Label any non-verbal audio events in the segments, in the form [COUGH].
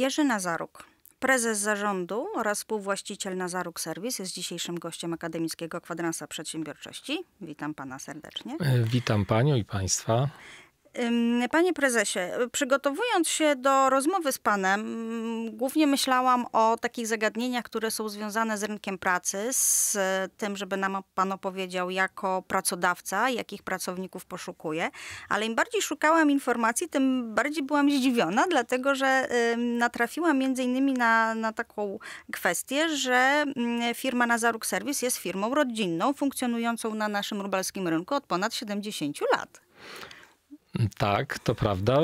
Jerzy Nazaruk. Prezes zarządu oraz współwłaściciel Nazaruk Serwis jest dzisiejszym gościem Akademickiego Kwadransa Przedsiębiorczości. Witam pana serdecznie. E, witam panią i państwa. Panie prezesie, przygotowując się do rozmowy z panem, mm, głównie myślałam o takich zagadnieniach, które są związane z rynkiem pracy, z y, tym, żeby nam pan opowiedział jako pracodawca, jakich pracowników poszukuje, ale im bardziej szukałam informacji, tym bardziej byłam zdziwiona, dlatego że natrafiłam między innymi na, na taką kwestię, że mm, firma Nazaruk Service jest firmą rodzinną, funkcjonującą na naszym rubelskim rynku od ponad 70 lat. Tak, to prawda.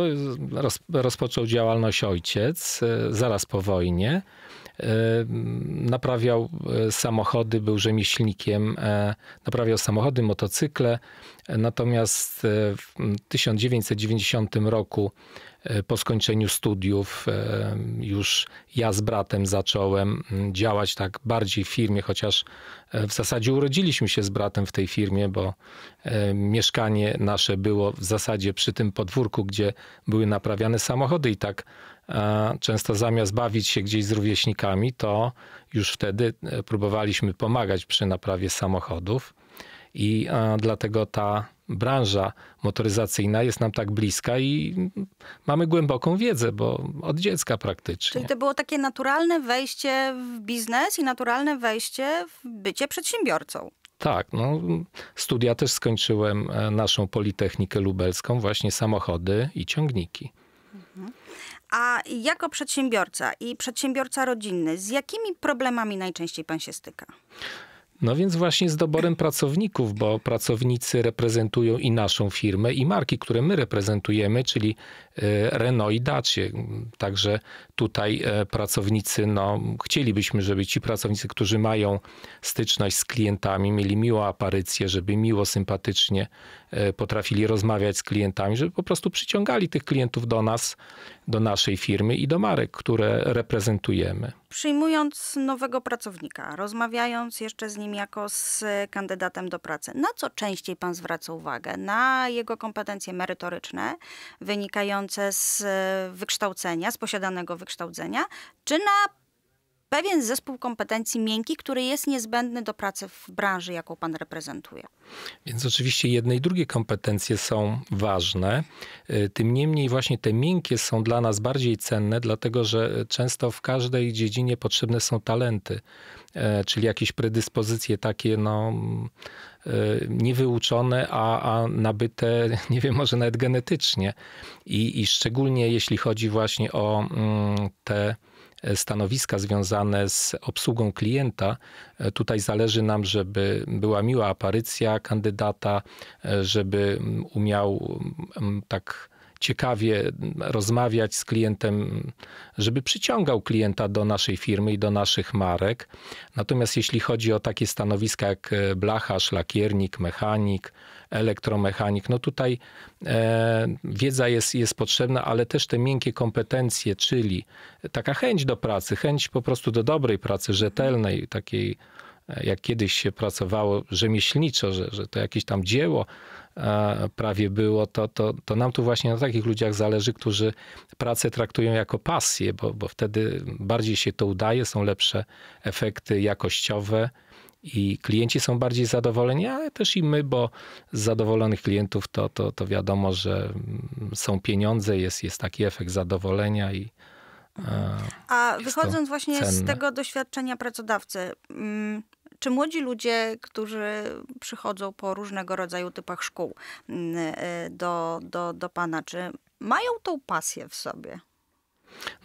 rozpoczął działalność ojciec e, zaraz po wojnie. E, naprawiał e, samochody, był rzemieślnikiem, naprawiał samochody, motocykle. Natomiast w 1990 roku E, po skończeniu studiów e, już ja z bratem zacząłem mm, działać tak bardziej w firmie, chociaż e, w zasadzie urodziliśmy się z bratem w tej firmie, bo mieszkanie nasze było w zasadzie przy tym podwórku, gdzie były naprawiane samochody i tak często zamiast bawić się gdzieś z rówieśnikami, to już wtedy próbowaliśmy pomagać przy naprawie samochodów i dlatego ta branża motoryzacyjna jest nam tak bliska i mamy głęboką wiedzę, bo od dziecka praktycznie. Czyli to było takie naturalne wejście w biznes i naturalne wejście w bycie przedsiębiorcą. Tak, no, studia też skończyłem e, naszą Politechnikę Lubelską, właśnie samochody i ciągniki. Mhm. A jako przedsiębiorca i przedsiębiorca rodzinny, z jakimi problemami najczęściej pan się styka? No więc właśnie z doborem pracowników, bo pracownicy reprezentują i naszą firmę, i marki, które my reprezentujemy, czyli Y, Renault i Dacie. Także tutaj e, pracownicy, no chcielibyśmy, żeby ci pracownicy, którzy mają styczność z klientami, mieli miłą aparycję, żeby miło, sympatycznie e, potrafili rozmawiać z klientami, żeby po prostu przyciągali tych klientów do nas, do naszej firmy i do marek, które reprezentujemy. Przyjmując nowego pracownika, rozmawiając jeszcze z nim jako z kandydatem do pracy, na co częściej pan zwraca uwagę? Na jego kompetencje merytoryczne, wynikające wynikające z e, wykształcenia, z posiadanego wykształcenia, czy na pewien zespół kompetencji miękkich, który jest niezbędny do pracy w branży, jaką pan reprezentuje. Więc oczywiście jedne i drugie kompetencje są ważne. Y, tym niemniej właśnie te miękkie są dla nas bardziej cenne, dlatego że często w każdej dziedzinie potrzebne są talenty, y, czyli jakieś predyspozycje takie no, y, niewyuczone, a, a nabyte, [LAUGHS] nie wiem, może nawet genetycznie. I, i szczególnie jeśli chodzi właśnie o mm, te E, stanowiska związane z obsługą klienta. E, tutaj zależy nam, żeby była miła aparycja kandydata, e, żeby umiał mm, mm, tak ciekawie mm, rozmawiać z klientem, żeby przyciągał klienta do naszej firmy i do naszych marek. Natomiast jeśli chodzi o takie stanowiska jak blacha, szlakiernik, mechanik, elektromechanik. No tutaj e, wiedza jest, jest potrzebna, ale też te miękkie kompetencje, czyli taka chęć do pracy, chęć po prostu do dobrej pracy, rzetelnej, takiej e, jak kiedyś się pracowało rzemieślniczo, że, że to jakieś tam dzieło e, prawie było, to, to, to nam tu właśnie na takich ludziach zależy, którzy pracę traktują jako pasję, bo, bo wtedy bardziej się to udaje, są lepsze efekty jakościowe i klienci są bardziej zadowoleni, ale też i my, bo z zadowolonych klientów to, to, to wiadomo, że mm, są pieniądze, jest, jest taki efekt zadowolenia i, e, a wychodząc właśnie cenne. z tego doświadczenia pracodawcy, mm, czy młodzi ludzie, którzy przychodzą po różnego rodzaju typach szkół mm, y, do, do, do pana, czy mają tą pasję w sobie?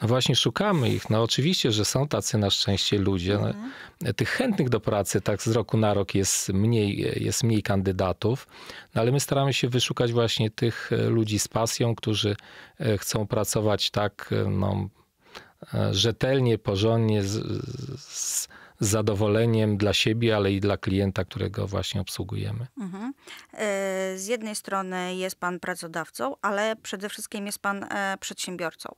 No właśnie szukamy ich. No oczywiście, że są tacy na szczęście ludzie. No, mhm. Tych chętnych do pracy tak z roku na rok jest mniej, jest mniej kandydatów, no ale my staramy się wyszukać właśnie tych e, ludzi z pasją, którzy e, chcą pracować tak e, no, rzetelnie, porządnie, z, z zadowoleniem dla siebie, ale i dla klienta, którego właśnie obsługujemy. Mhm. E, z jednej strony jest pan pracodawcą, ale przede wszystkim jest pan e, przedsiębiorcą.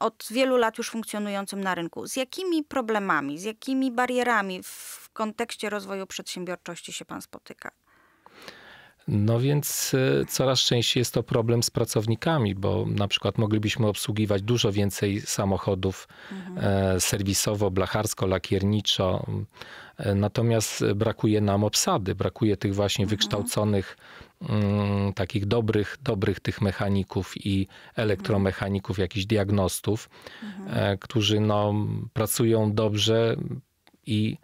Od wielu lat już funkcjonującym na rynku. Z jakimi problemami, z jakimi barierami w kontekście rozwoju przedsiębiorczości się pan spotyka? No więc e, coraz częściej jest to problem z pracownikami, bo na przykład moglibyśmy obsługiwać dużo więcej samochodów mhm. E, serwisowo, blacharsko, lakierniczo. E, natomiast brakuje nam obsady, brakuje tych właśnie mhm. wykształconych, mm, takich dobrych, dobrych tych mechaników i elektromechaników, mhm. jakichś diagnostów, mhm. którzy no, pracują dobrze, i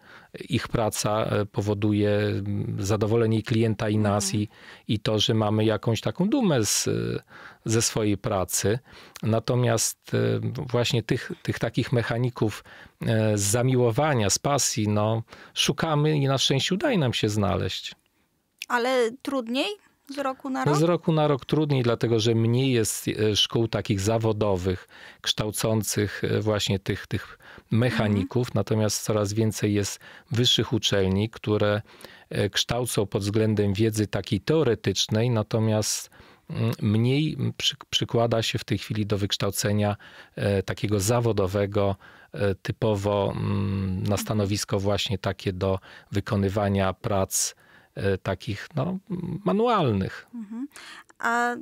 ich praca e, powoduje mm, zadowolenie klienta i nas mhm. i, i to, że mamy jakąś taką dumę z, e, ze swojej pracy. Natomiast e, właśnie tych, tych takich mechaników z zamiłowania, z pasji, no, szukamy i na szczęście udaje nam się znaleźć. Ale trudniej z roku na no, rok? Z roku na rok trudniej, dlatego że mniej jest e, szkół takich zawodowych, kształcących e, właśnie tych, tych mechaników, mhm. natomiast coraz więcej jest wyższych uczelni, które e, kształcą pod względem wiedzy takiej teoretycznej, natomiast mm, mniej przy, przykłada się w tej chwili do wykształcenia takiego zawodowego, typowo mm, na mhm. stanowisko właśnie takie do wykonywania prac E, takich no, manualnych. Mhm. A e,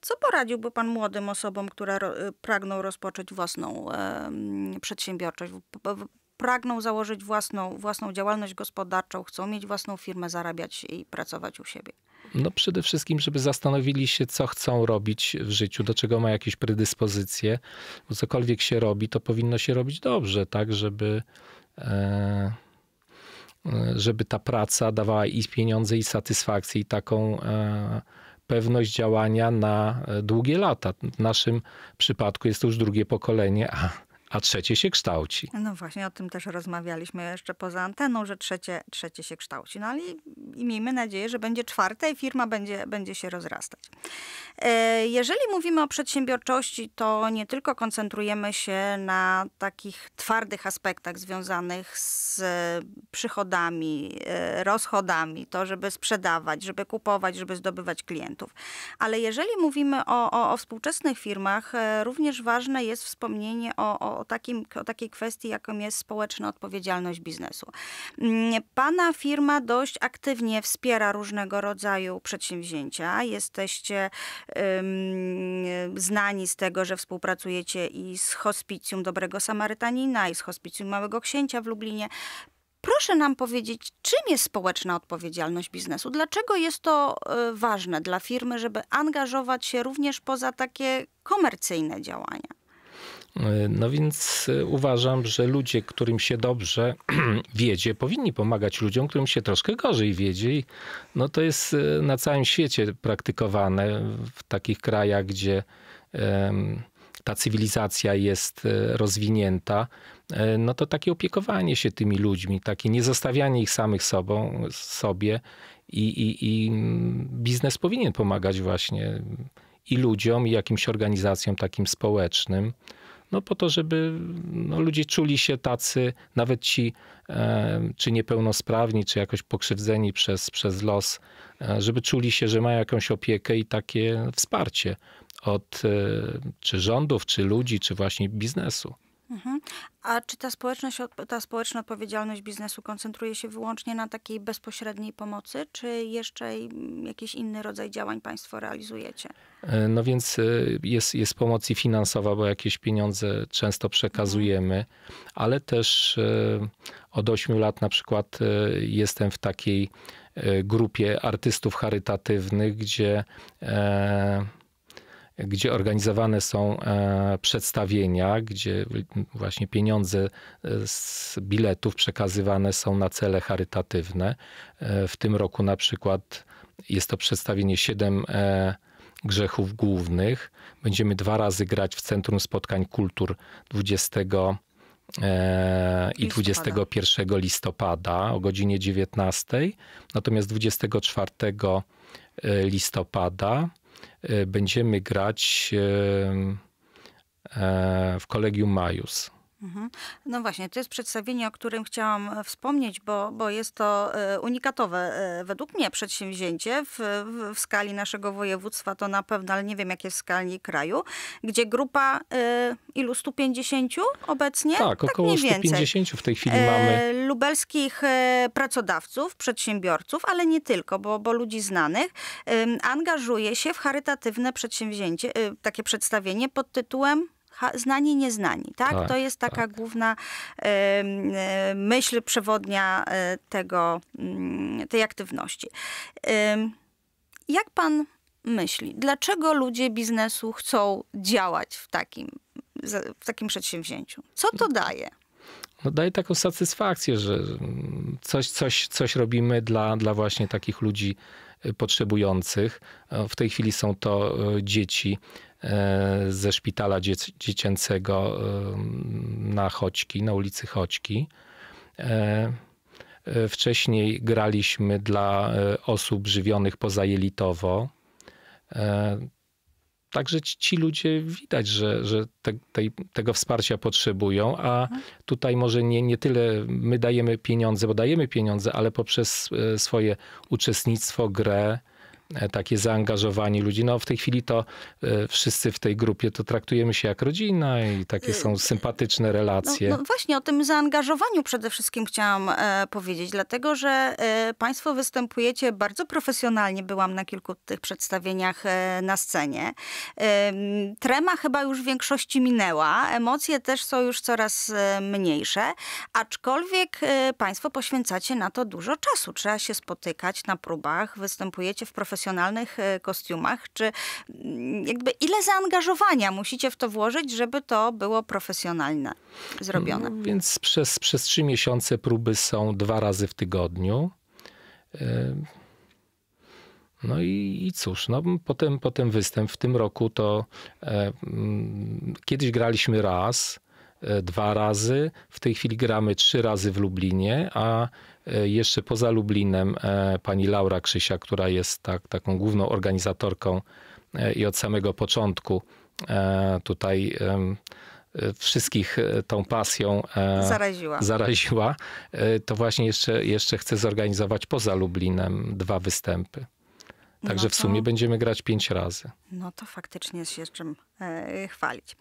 co poradziłby Pan młodym osobom, które e, pragną rozpocząć własną przedsiębiorczość? Pragną założyć własną, własną działalność gospodarczą, chcą mieć własną firmę, zarabiać i pracować u siebie? No przede wszystkim, żeby zastanowili się, co chcą robić w życiu, do czego ma jakieś predyspozycje. Bo cokolwiek się robi, to powinno się robić dobrze, tak, żeby... E E, żeby ta praca dawała i pieniądze, i satysfakcję, i taką e, pewność działania na e, długie lata. W naszym przypadku jest to już drugie pokolenie, a a trzecie się kształci. No właśnie, o tym też rozmawialiśmy jeszcze poza anteną, że trzecie, trzecie się kształci. No ale i, i miejmy nadzieję, że będzie czwarte i firma będzie, będzie się rozrastać. E, jeżeli mówimy o przedsiębiorczości, to nie tylko koncentrujemy się na takich twardych aspektach związanych z przychodami, e, rozchodami, to żeby sprzedawać, żeby kupować, żeby zdobywać klientów. Ale jeżeli mówimy o, o, o współczesnych firmach, e, również ważne jest wspomnienie o, o o, takim, o takiej kwestii, jaką jest społeczna odpowiedzialność biznesu. Mm, pana firma dość aktywnie wspiera różnego rodzaju przedsięwzięcia. Jesteście um, znani z tego, że współpracujecie i z Hospicjum Dobrego Samarytanina, i z Hospicjum Małego Księcia w Lublinie. Proszę nam powiedzieć, czym jest społeczna odpowiedzialność biznesu? Dlaczego jest to y, ważne dla firmy, żeby angażować się również poza takie komercyjne działania? No więc y, uważam, że ludzie, którym się dobrze [CLEARS THROAT] wiedzie, powinni pomagać ludziom, którym się troszkę gorzej wiedzie. I no to jest y, na całym świecie praktykowane w takich krajach, gdzie ta cywilizacja jest y, rozwinięta, e, no to takie opiekowanie się tymi ludźmi, takie niezostawianie ich samych sobą, sobie i, i, i mm, biznes powinien pomagać właśnie i ludziom, i jakimś organizacjom takim społecznym no po to, żeby no, ludzie czuli się tacy, nawet ci e, czy niepełnosprawni, czy jakoś pokrzywdzeni przez, przez los, e, żeby czuli się, że mają jakąś opiekę i takie wsparcie od e, czy rządów, czy ludzi, czy właśnie biznesu. Mhm. A czy ta, społeczność, ta społeczna odpowiedzialność biznesu koncentruje się wyłącznie na takiej bezpośredniej pomocy, czy jeszcze mm, jakiś inny rodzaj działań Państwo realizujecie? E, no więc e, jest, jest pomoc i finansowa, bo jakieś pieniądze często przekazujemy, ale też e, od 8 lat na przykład jestem w takiej grupie artystów charytatywnych, gdzie gdzie organizowane są e, przedstawienia, gdzie właśnie pieniądze e, z biletów przekazywane są na cele charytatywne. E, w tym roku na przykład jest to przedstawienie 7 grzechów głównych. Będziemy dwa razy grać w Centrum Spotkań Kultur 20 i 21 listopada o godzinie 19. Natomiast 24 listopada będziemy grać e, w Kolegium Majus. Mhm. No właśnie, to jest przedstawienie, o którym chciałam e, wspomnieć, bo, bo jest to e, unikatowe e, według mnie przedsięwzięcie w, w, w skali naszego województwa, to na pewno, ale nie wiem jak jest w skali kraju, gdzie grupa ilu 150 obecnie? Tak, tak około 150 w tej chwili mamy. Lubelskich pracodawców, przedsiębiorców, ale nie tylko, bo, bo ludzi znanych, angażuje się w charytatywne przedsięwzięcie, takie przedstawienie pod tytułem znani, nieznani, tak? tak to jest tak. taka tak. główna y, y, myśl przewodnia e, tego, y, tej aktywności. jak pan myśli, dlaczego ludzie biznesu chcą działać w takim, w takim przedsięwzięciu? Co to no, daje? No daje taką satysfakcję, że coś, coś, coś robimy dla, dla właśnie takich ludzi e, potrzebujących. E, w tej chwili są to dzieci E, ze szpitala dziecięcego e, na Choćki, na ulicy Choćki. E, wcześniej graliśmy dla osób żywionych poza Jelitowo. Także ci ludzie widać, że, że te, tego wsparcia potrzebują, a tutaj może nie, nie tyle my dajemy pieniądze, bo dajemy pieniądze, ale poprzez swoje uczestnictwo, grę, E, takie zaangażowanie ludzi. No w tej chwili to e, wszyscy w tej grupie to traktujemy się jak rodzina i takie y, są sympatyczne relacje. No, no właśnie o tym zaangażowaniu przede wszystkim chciałam e, powiedzieć, dlatego że państwo występujecie bardzo profesjonalnie. Byłam na kilku tych przedstawieniach na scenie. Trema chyba już w większości minęła. Emocje też są już coraz mniejsze, aczkolwiek państwo poświęcacie na to dużo czasu. Trzeba się spotykać na próbach, występujecie w profesjonalnym profesjonalnych e, kostiumach? Czy mm, jakby ile zaangażowania musicie w to włożyć, żeby to było profesjonalne zrobione? No, więc przez, przez trzy miesiące próby są dwa razy w tygodniu. E, no i, i cóż, no, potem, potem występ. W tym roku to e, mm, kiedyś graliśmy raz, E, dwa razy. W tej chwili gramy trzy razy w Lublinie, a e, jeszcze poza Lublinem e, pani Laura Krzysia, która jest tak, taką główną organizatorką i od samego początku tutaj wszystkich tą pasją zaraziła. zaraziła, to właśnie jeszcze, jeszcze chcę zorganizować poza Lublinem dwa występy. Także no to, w sumie będziemy grać pięć razy. No to faktycznie jest się czym e, chwalić.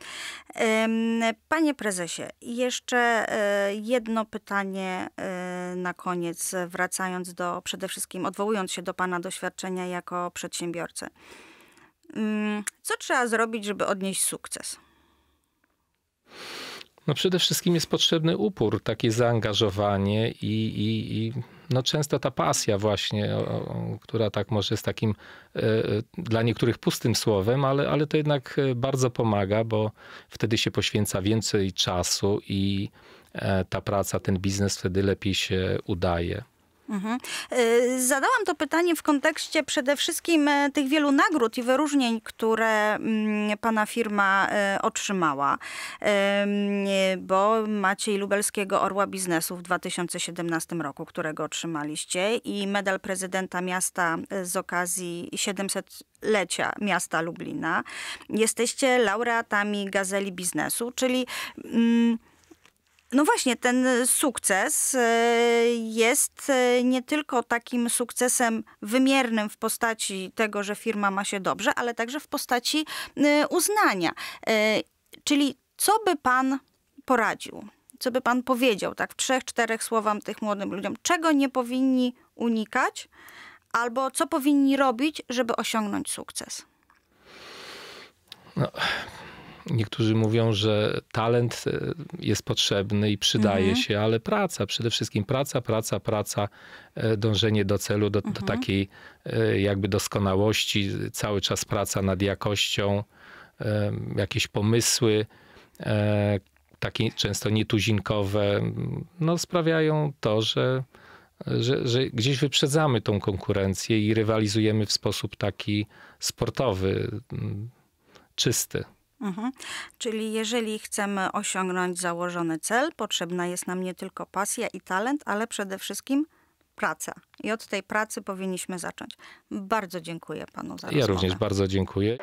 E, panie prezesie, jeszcze e, jedno pytanie e, na koniec, wracając do przede wszystkim, odwołując się do pana doświadczenia jako przedsiębiorcy. Mm, co trzeba zrobić, żeby odnieść sukces? No przede wszystkim jest potrzebny upór, takie zaangażowanie i, i, i no często ta pasja właśnie, która tak może jest takim e, e, dla niektórych pustym słowem, ale, ale to jednak e, bardzo pomaga, bo wtedy się poświęca więcej czasu i ta praca, ten biznes wtedy lepiej się udaje. Mhm. Y, zadałam to pytanie w kontekście przede wszystkim e, tych wielu nagród i wyróżnień, które mm, pana firma e, otrzymała, bo macie i lubelskiego Orła Biznesu w 2017 roku, którego otrzymaliście i medal prezydenta miasta e, z okazji 700-lecia miasta Lublina. Jesteście laureatami Gazeli Biznesu, czyli... Mm, no właśnie, ten sukces e, jest e, nie tylko takim sukcesem wymiernym w postaci tego, że firma ma się dobrze, ale także w postaci e, uznania. Czyli co by pan poradził? Co by pan powiedział, tak, w trzech, czterech słowach tych młodym ludziom? Czego nie powinni unikać, albo co powinni robić, żeby osiągnąć sukces? No, niektórzy mówią, że talent e, jest potrzebny i przydaje mhm. się, ale praca, przede wszystkim praca, praca, praca, e, dążenie do celu, do, mhm. do takiej e, jakby doskonałości, cały czas praca nad jakością, jakieś pomysły, takie często nietuzinkowe, no sprawiają to, że, że, że, gdzieś wyprzedzamy tą konkurencję i rywalizujemy w sposób taki sportowy, czysty. Mhm. Czyli jeżeli chcemy osiągnąć założony cel, potrzebna jest nam nie tylko pasja i talent, ale przede wszystkim praca. I od tej pracy powinniśmy zacząć. Bardzo dziękuję panu za ja rozmowę. Ja również bardzo dziękuję.